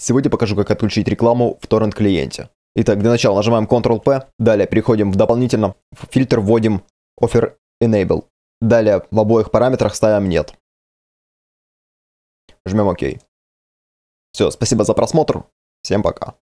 Сегодня покажу, как отключить рекламу в торрент-клиенте. Итак, для начала нажимаем Ctrl-P, далее переходим в дополнительно, в фильтр вводим Offer Enable. Далее в обоих параметрах ставим «Нет». Жмем «Ок». Все, спасибо за просмотр, всем пока.